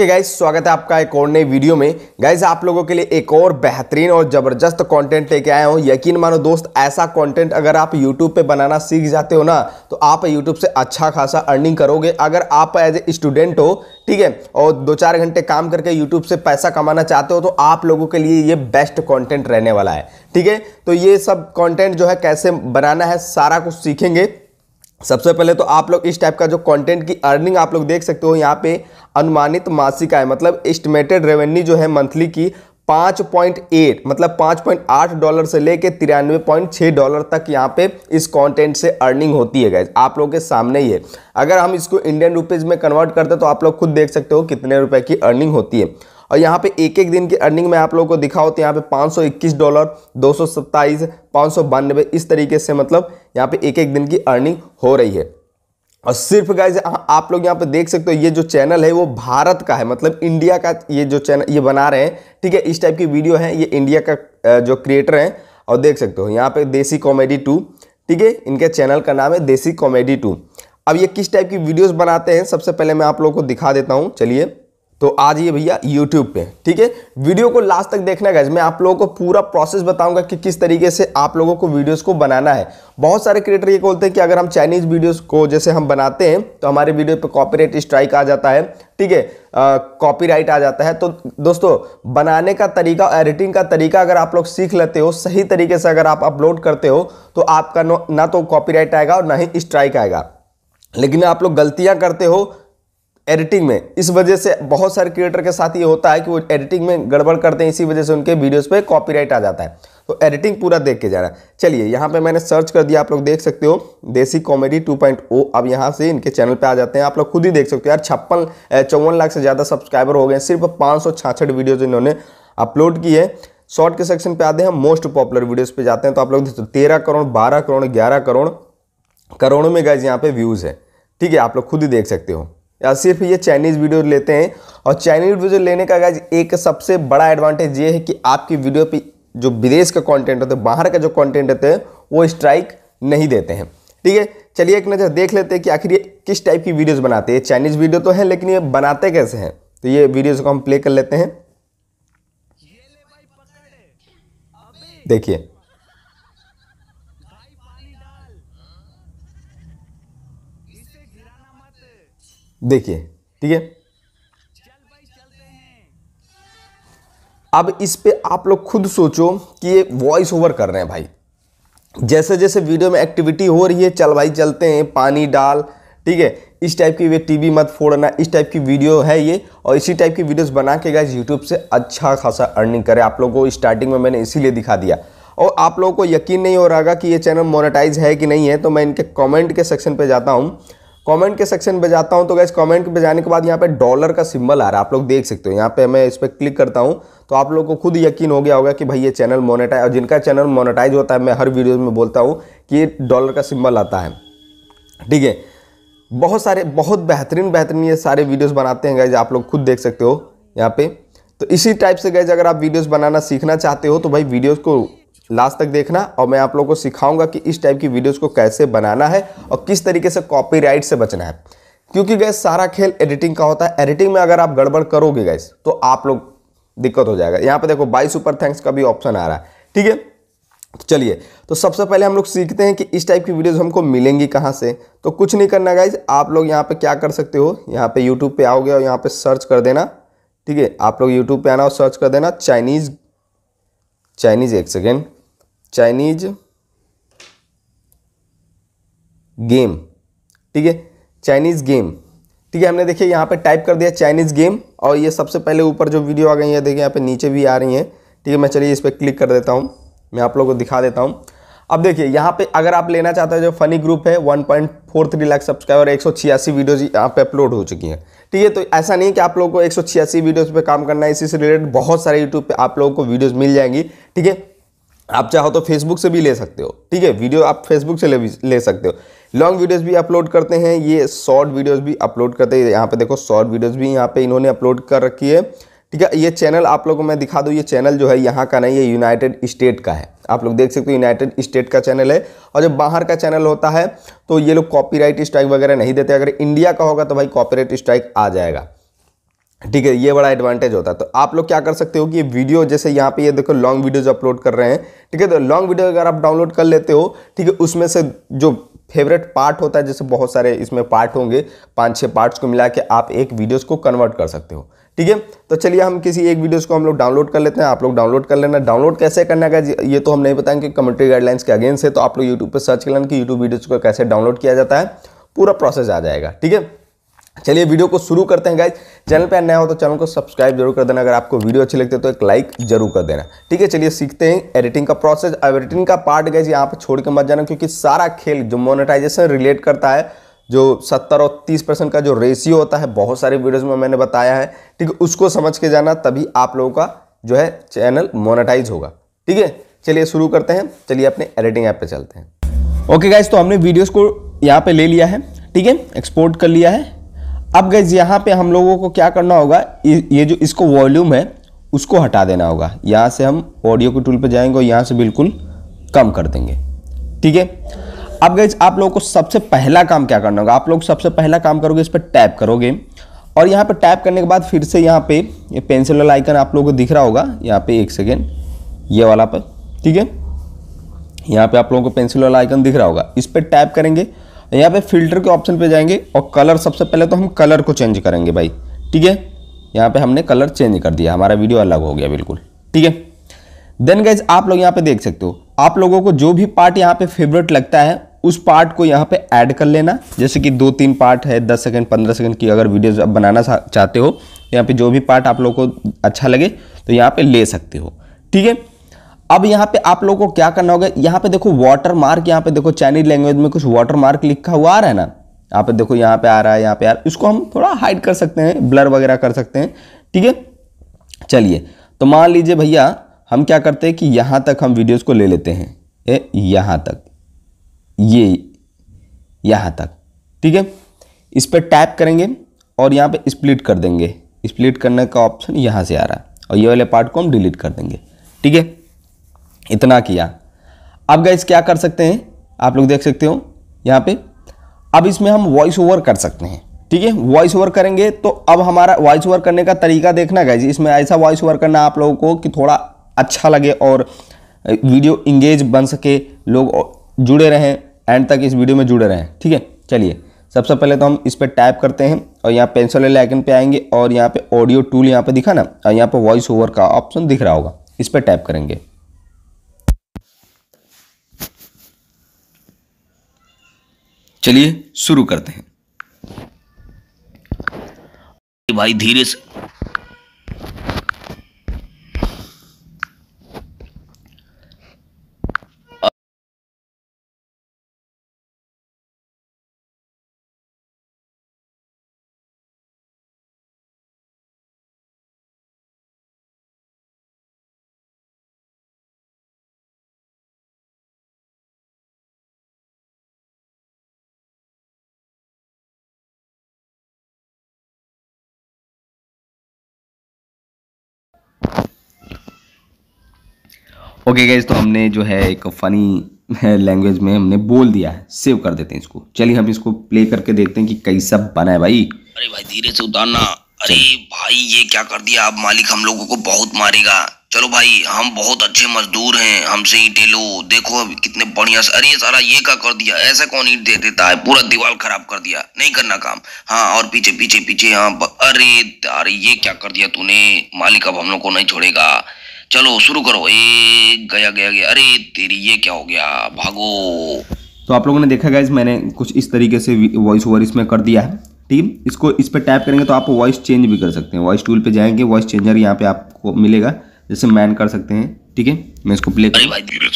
okay guys स्वागत है आपका एक और नई वीडियो में गाइज आप लोगों के लिए एक और बेहतरीन और ज़बरदस्त कंटेंट लेके आया हूँ यकीन मानो दोस्त ऐसा कंटेंट अगर आप यूट्यूब पे बनाना सीख जाते हो ना तो आप यूट्यूब से अच्छा खासा अर्निंग करोगे अगर आप एज ए स्टूडेंट हो ठीक है और दो चार घंटे काम करके यूट्यूब से पैसा कमाना चाहते हो तो आप लोगों के लिए ये बेस्ट कॉन्टेंट रहने वाला है ठीक है तो ये सब कॉन्टेंट जो है कैसे बनाना है सारा कुछ सीखेंगे सबसे पहले तो आप लोग इस टाइप का जो कंटेंट की अर्निंग आप लोग देख सकते हो यहाँ पे अनुमानित मासिक आय मतलब एस्टिमेटेड रेवेन्यू जो है मंथली की 5.8 मतलब 5.8 डॉलर से लेके तिरानवे पॉइंट छः डॉलर तक यहाँ पे इस कंटेंट से अर्निंग होती है गैस आप लोग के सामने ही है अगर हम इसको इंडियन रुपीज़ में कन्वर्ट करते हैं तो आप लोग खुद देख सकते हो कितने रुपए की अर्निंग होती है और यहाँ पे एक एक दिन की अर्निंग में आप लोगों को दिखा होती तो है यहाँ पे 521 डॉलर दो सौ इस तरीके से मतलब यहाँ पे एक एक दिन की अर्निंग हो रही है और सिर्फ गाइज हाँ, आप लोग यहाँ पे देख सकते हो ये जो चैनल है वो भारत का है मतलब इंडिया का ये जो चैनल ये बना रहे हैं ठीक है इस टाइप की वीडियो है ये इंडिया का जो क्रिएटर है और देख सकते हो यहाँ पे देसी कॉमेडी टू ठीक है इनके चैनल का नाम है देसी कॉमेडी टू अब ये किस टाइप की वीडियोस बनाते हैं सबसे पहले मैं आप लोगों को दिखा देता हूँ चलिए तो आज ये भैया यूट्यूब पे ठीक है वीडियो को लास्ट तक देखना गैज मैं आप लोगों को पूरा प्रोसेस बताऊंगा कि किस तरीके से आप लोगों को वीडियोस को बनाना है बहुत सारे क्रिएटर ये बोलते हैं कि अगर हम चाइनीज वीडियोस को जैसे हम बनाते हैं तो हमारे वीडियो पे कॉपीराइट स्ट्राइक आ जाता है ठीक है कॉपीराइट आ जाता है तो दोस्तों बनाने का तरीका एडिटिंग का तरीका अगर आप लोग सीख लेते हो सही तरीके से अगर आप अपलोड करते हो तो आपका ना तो कॉपी आएगा और ना ही स्ट्राइक आएगा लेकिन आप लोग गलतियां करते हो एडिटिंग में इस वजह से बहुत सारे क्रिएटर के साथ ये होता है कि वो एडिटिंग में गड़बड़ करते हैं इसी वजह से उनके वीडियोस पे कॉपीराइट आ जाता है तो एडिटिंग पूरा देख के जाना है चलिए यहाँ पे मैंने सर्च कर दिया आप लोग देख सकते हो देसी कॉमेडी 2.0 अब यहाँ से इनके चैनल पे आ जाते हैं आप लोग खुद ही देख सकते हो यार छप्पन चौवन लाख से ज़्यादा सब्सक्राइबर हो गए सिर्फ पाँच सौ वीडियोज़ इन्होंने अपलोड की है शॉर्ट के सेक्शन पे आते हैं मोस्ट पॉपुलर वीडियोज़ पर जाते हैं तो आप लोग तेरह करोड़ बारह करोड़ ग्यारह करोड़ करोड़ों में गए यहाँ पे व्यूज़ है ठीक है आप लोग खुद ही देख सकते हो या सिर्फ ये चाइनीज़ वीडियो लेते हैं और चाइनीज वीडियो लेने का गाइज एक सबसे बड़ा एडवांटेज ये है कि आपकी वीडियो पे जो विदेश का कंटेंट होता है बाहर का जो कंटेंट होता है वो स्ट्राइक नहीं देते हैं ठीक है चलिए एक नज़र देख लेते हैं कि आखिर ये किस टाइप की वीडियोज़ बनाते हैं चाइनीज़ वीडियो तो है लेकिन ये बनाते कैसे हैं तो ये वीडियोज़ को हम प्ले कर लेते हैं देखिए देखिए ठीक है अब इस पे आप लोग खुद सोचो कि ये वॉइस ओवर कर रहे हैं भाई जैसे जैसे वीडियो में एक्टिविटी हो रही है चल भाई चलते हैं पानी डाल ठीक है इस टाइप की वे टीवी मत फोड़ना इस टाइप की वीडियो है ये और इसी टाइप की वीडियोस बना के गए यूट्यूब से अच्छा खासा अर्निंग करें आप लोगों को स्टार्टिंग में मैंने इसीलिए दिखा दिया और आप लोगों को यकीन नहीं हो रहा कि ये चैनल मोनेटाइज है कि नहीं है तो मैं इनके कॉमेंट के सेक्शन पर जाता हूँ कमेंट के सेक्शन में जाता हूँ तो गैस कमेंट के बजाने के बाद यहाँ पे डॉलर का सिंबल आ रहा है आप लोग देख सकते हो यहाँ पे मैं इस पर क्लिक करता हूँ तो आप लोग को खुद यकीन हो गया होगा कि भाई ये चैनल मोनेटाइज और जिनका चैनल मोनेटाइज होता है मैं हर वीडियो में बोलता हूँ कि डॉलर का सिंबल आता है ठीक है बहुत सारे बहुत बेहतरीन बेहतरीन ये सारे वीडियोज़ बनाते हैं गैज आप लोग खुद देख सकते हो यहाँ पर तो इसी टाइप से गैज अगर आप वीडियोज़ बनाना सीखना चाहते हो तो भाई वीडियोज़ को लास्ट तक देखना और मैं आप लोगों को सिखाऊंगा कि इस टाइप की वीडियोस को कैसे बनाना है और किस तरीके से कॉपीराइट से बचना है क्योंकि गैस सारा खेल एडिटिंग का होता है एडिटिंग में अगर आप गड़बड़ करोगे गैस तो आप लोग दिक्कत हो जाएगा यहाँ पे देखो बाई सुपर थैंक्स का भी ऑप्शन आ रहा है ठीक है तो चलिए तो सबसे पहले हम लोग सीखते हैं कि इस टाइप की वीडियोज हमको मिलेंगी कहाँ से तो कुछ नहीं करना गाइज आप लोग यहाँ पे क्या कर सकते हो यहाँ पे यूट्यूब पे आओगे और यहाँ पे सर्च कर देना ठीक है आप लोग यूट्यूब पे आना और सर्च कर देना चाइनीज़ चाइनीज़ एक सेकेंड चाइनीज गेम ठीक है चाइनीज गेम ठीक है हमने देखिए यहाँ पे टाइप कर दिया चाइनीज गेम और ये सबसे पहले ऊपर जो वीडियो आ गई है देखिए यहाँ पे नीचे भी आ रही है ठीक है मैं चलिए इस पर क्लिक कर देता हूँ मैं आप लोगों को दिखा देता हूँ अब देखिए यहाँ पे अगर आप लेना चाहते हो जो फनी ग्रुप है 1.43 लाख सब्सक्राइबर एक सौ छियासी वीडियोज यहाँ पे अपलोड हो चुकी हैं ठीक है तो ऐसा नहीं कि आप लोगों को एक सौ छियासी वीडियोज़ पे काम करना है इसी से रिलेटेड बहुत सारे यूट्यूब पे आप लोगों को वीडियोज़ मिल जाएंगी ठीक है आप चाहो तो फेसबुक से भी ले सकते हो ठीक है वीडियो आप फेसबुक से ले, ले सकते हो लॉन्ग वीडियोस भी अपलोड करते हैं ये शॉर्ट वीडियोस भी अपलोड करते हैं यहाँ पे देखो शॉर्ट वीडियोस भी यहाँ पे इन्होंने अपलोड कर रखी है ठीक है ये चैनल आप लोगों को मैं दिखा दूँ ये चैनल जो है यहाँ का नहीं ये यूनाइटेड स्टेट का है आप लोग देख सकते हो यूनाइटेड स्टेट का चैनल है और जब बाहर का चैनल होता है तो ये लोग कॉपीराइट स्ट्राइक वगैरह नहीं देते अगर इंडिया का होगा तो भाई कॉपीराइट स्ट्राइक आ जाएगा ठीक है ये बड़ा एडवांटेज होता है तो आप लोग क्या कर सकते हो कि वीडियो जैसे यहाँ पे ये देखो लॉन्ग वीडियोज अपलोड कर रहे हैं ठीक है तो लॉन्ग वीडियो अगर आप डाउनलोड कर लेते हो ठीक है उसमें से जो फेवरेट पार्ट होता है जैसे बहुत सारे इसमें पार्ट होंगे पाँच छः पार्ट्स को मिला के आप एक वीडियोज़ को कन्वर्ट कर सकते हो ठीक है तो चलिए हम किसी एक वीडियोस को हम लोग डाउनलोड कर लेते हैं आप लोग डाउनलोड कर लेना डाउनलोड कैसे करना का ये तो हम नहीं बताएंगे कमेंट्री गाइडलाइंस के अगेंस्ट है तो आप लोग यूट्यूब पर सर्च कर लेना कि यूट्यूब वीडियोज़ को कैसे डाउनलोड किया जाता है पूरा प्रोसेस आ जाएगा ठीक है चलिए वीडियो को शुरू करते हैं गाइज चैनल पर नया हो तो चैनल को सब्सक्राइब जरूर कर देना अगर आपको वीडियो अच्छी लगती है तो एक लाइक जरूर कर देना ठीक है चलिए सीखते हैं एडिटिंग का प्रोसेस एडिटिंग का पार्ट गाइज यहाँ पर छोड़ के मत जाना क्योंकि सारा खेल जो मोनेटाइजेशन रिलेट करता है जो 70 और 30 परसेंट का जो रेशियो होता है बहुत सारे वीडियोज़ में मैंने बताया है ठीक है उसको समझ के जाना तभी आप लोगों का जो है चैनल मोनेटाइज होगा ठीक है चलिए शुरू करते हैं चलिए अपने एडिटिंग ऐप पर चलते हैं ओके गाइज तो हमने वीडियोज़ को यहाँ पर ले लिया है ठीक है एक्सपोर्ट कर लिया है अब गैज यहाँ पे हम लोगों को क्या करना होगा ये जो इसको वॉल्यूम है उसको हटा देना होगा यहाँ से हम ऑडियो के टूल पर जाएंगे और यहाँ से बिल्कुल कम कर देंगे ठीक है अब गैज आप लोगों को सबसे पहला काम क्या करना होगा आप लोग सबसे पहला काम करोगे इस पर टैप करोगे और यहाँ पर टैप करने के बाद फिर से यहाँ पर ये पेंसिल वाला आइकन आप लोगों को दिख रहा होगा यहाँ पर एक सेकेंड ये वाला पर ठीक है यहाँ पर आप लोगों को पेंसिल वाला आइकन दिख रहा होगा इस पर टैप करेंगे यहाँ पे फिल्टर के ऑप्शन पे जाएंगे और कलर सबसे पहले तो हम कलर को चेंज करेंगे भाई ठीक है यहाँ पे हमने कलर चेंज कर दिया हमारा वीडियो अलग हो गया बिल्कुल ठीक है देन गाइज आप लोग यहाँ पे देख सकते हो आप लोगों को जो भी पार्ट यहाँ पे फेवरेट लगता है उस पार्ट को यहाँ पे ऐड कर लेना जैसे कि दो तीन पार्ट है दस सेकेंड पंद्रह सेकेंड की अगर वीडियो आप बनाना चाहते हो यहाँ पे जो भी पार्ट आप लोग को अच्छा लगे तो यहाँ पे ले सकते हो ठीक है अब यहाँ पे आप लोगों को क्या करना होगा यहाँ पे देखो वाटर मार्क यहाँ पे देखो चाइनीज लैंग्वेज में कुछ वाटर मार्क लिखा हुआ आ रहा है ना यहाँ पे देखो यहाँ पे आ रहा है यहाँ पे आ रहा है इसको हम थोड़ा हाइड कर सकते हैं ब्लर वगैरह कर सकते हैं ठीक है चलिए तो मान लीजिए भैया हम क्या करते हैं कि यहाँ तक हम वीडियोज़ को ले लेते हैं ए यहाँ तक ये यहाँ तक ठीक है इस पर टैप करेंगे और यहाँ पर स्प्लिट कर देंगे स्प्लिट करने का ऑप्शन यहाँ से आ रहा है और ये वाले पार्ट को हम डिलीट कर देंगे ठीक है इतना किया अब गैस क्या कर सकते हैं आप लोग देख सकते हो यहाँ पे अब इसमें हम वॉइस ओवर कर सकते हैं ठीक है वॉइस ओवर करेंगे तो अब हमारा वॉइस ओवर करने का तरीका देखना गैस इसमें ऐसा वॉइस ओवर करना आप लोगों को कि थोड़ा अच्छा लगे और वीडियो इंगेज बन सके लोग जुड़े रहें एंड तक इस वीडियो में जुड़े रहें ठीक है चलिए सबसे पहले तो हम इस पर टाइप करते हैं और यहाँ पेंसिल वाले आइकन पे आएंगे और यहाँ पे ऑडियो टूल यहाँ पे दिखा ना और यहाँ पे वॉइस ओवर का ऑप्शन दिख रहा होगा इस पर टाइप करेंगे चलिए शुरू करते हैं भाई धीरे से ओके गाइज तो हमने जो है एक फ़नी लैंग्वेज में हमने बोल दिया है सेव कर देते हैं इसको चलिए हम इसको प्ले करके देखते हैं कि कैसा बना है भाई अरे भाई धीरे से उतारना अरे भाई ये क्या कर दिया अब मालिक हम लोगों को बहुत मारेगा चलो भाई हम बहुत अच्छे मजदूर हैं हमसे ईटे लो देखो अब कितने बढ़िया अरे सारा ये क्या कर दिया ऐसा कौन ईट दे देता है पूरा दीवार खराब कर दिया नहीं करना काम हाँ और पीछे पीछे पीछे हाँ अरे अरे ये क्या कर दिया तूने मालिक अब हम लोग को नहीं छोड़ेगा चलो शुरू करो ए गया गया गया अरे तेरी ये क्या हो गया भागो तो आप लोगों ने देखा गया मैंने कुछ इस तरीके से वॉइस ओवर इसमें कर दिया है ठीक इसको इस पर टैप करेंगे तो आप वॉइस चेंज भी कर सकते हैं वॉइस टूल पे जाएंगे वॉइस चेंजर यहाँ पे आपको मिलेगा जैसे मैन कर सकते हैं ठीक है मैं इसको प्ले कर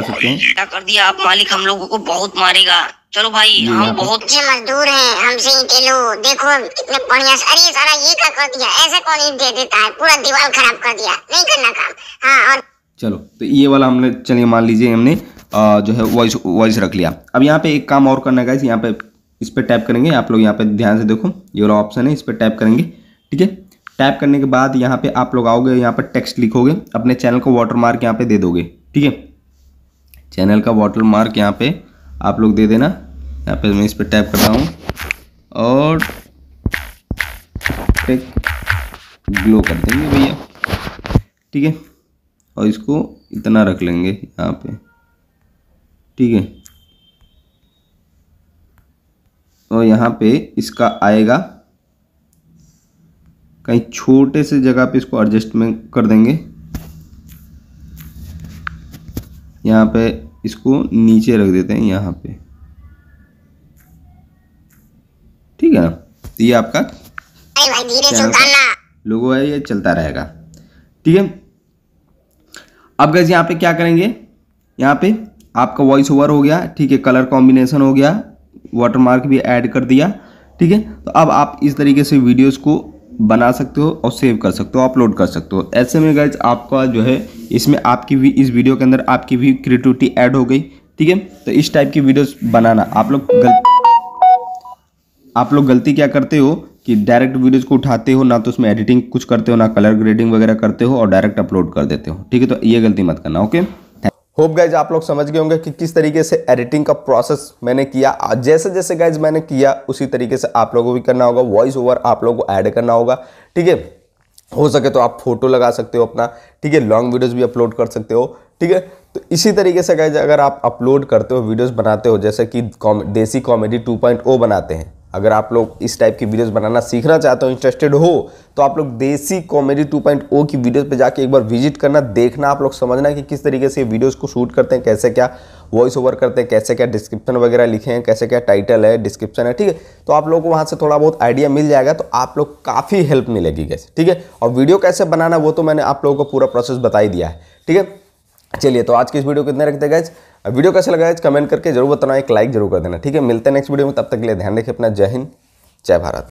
सकते हैं कर दिया आप मालिक हम लोगों को बहुत मारेगा चलो भाई हम बहुत ये मजदूर हैं हमसे ईंटे लो देखो कितने बढ़िया अरे सारा ये क्या कर दिया ऐसे कौन ईंट दे देता है पूरा दीवार खराब कर दिया नहीं करना काम हाँ और चलो तो ये वाला हमने चलिए मान लीजिए हमने आ, जो है वॉइस वॉइस रख लिया अब यहाँ पे एक काम और करना गाइस यहाँ पे इस पर टैप करेंगे आप लोग यहाँ पे ध्यान से देखो ये वाला ऑप्शन है इस पर टैप करेंगे ठीक है टैप करने के बाद यहाँ पे आप लोग आओगे यहाँ पर टेक्स्ट लिखोगे अपने चैनल को वाटर मार्क यहाँ पे दे दोगे ठीक है चैनल का वाटर मार्क यहाँ पे आप लोग दे देना यहाँ पे मैं इस पर टैप करता हूँ और एक ग्लो कर देंगे भैया ठीक है और इसको इतना रख लेंगे यहाँ पे ठीक है और यहाँ पे इसका आएगा कहीं छोटे से जगह पे इसको एडजस्टमेंट कर देंगे यहाँ पे इसको नीचे रख देते हैं यहाँ पे ठीक है ना तो ये आपका लोगो है ये चलता रहेगा ठीक है अब गैस यहाँ पे क्या करेंगे यहाँ पे आपका वॉइस ओवर हो गया ठीक है कलर कॉम्बिनेशन हो गया वाटरमार्क भी ऐड कर दिया ठीक है तो अब आप इस तरीके से वीडियोस को बना सकते हो और सेव कर सकते हो अपलोड कर सकते हो ऐसे में गाइज आपका जो है इसमें आपकी भी इस वीडियो के अंदर आपकी भी क्रिएटिविटी ऐड हो गई ठीक है तो इस टाइप की वीडियोस बनाना आप लोग गल आप लोग गलती क्या करते हो कि डायरेक्ट वीडियोस को उठाते हो ना तो उसमें एडिटिंग कुछ करते हो ना कलर ग्रेडिंग वगैरह करते हो और डायरेक्ट अपलोड कर देते हो ठीक है तो ये गलती मत करना ओके होप गाइज आप लोग समझ गए होंगे कि किस तरीके से एडिटिंग का प्रोसेस मैंने किया जैसे जैसे गाइज मैंने किया उसी तरीके से आप लोगों को भी करना होगा वॉइस ओवर आप लोगों को ऐड करना होगा ठीक है हो सके तो आप फोटो लगा सकते हो अपना ठीक है लॉन्ग वीडियोस भी अपलोड कर सकते हो ठीक है तो इसी तरीके से गाइज अगर आप अपलोड करते हो वीडियोज़ बनाते हो जैसे कि देसी कॉमेडी टू oh बनाते हैं अगर आप लोग इस टाइप की वीडियोस बनाना सीखना चाहते हो इंटरेस्टेड हो तो आप लोग देसी कॉमेडी 2.0 की वीडियोस पे जाके एक बार विजिट करना देखना आप लोग समझना कि किस तरीके से वीडियोस को शूट करते हैं कैसे क्या वॉइस ओवर करते हैं कैसे क्या डिस्क्रिप्शन वगैरह लिखे हैं कैसे क्या टाइटल है डिस्क्रिप्शन है ठीक है तो आप लोग को वहाँ से थोड़ा बहुत आइडिया मिल जाएगा तो आप लोग काफ़ी हेल्प मिलेगी कैसे ठीक है और वीडियो कैसे बनाना वो तो मैंने आप लोगों को पूरा प्रोसेस बताई दिया है ठीक है चलिए तो आज की इस वीडियो को इतने रखते गए वीडियो कैसे लगा कमेंट करके जरूर बताना एक लाइक जरूर कर देना ठीक है मिलते हैं नेक्स्ट वीडियो में तब तक के लिए ध्यान रखिए अपना जय हिंद जय भारत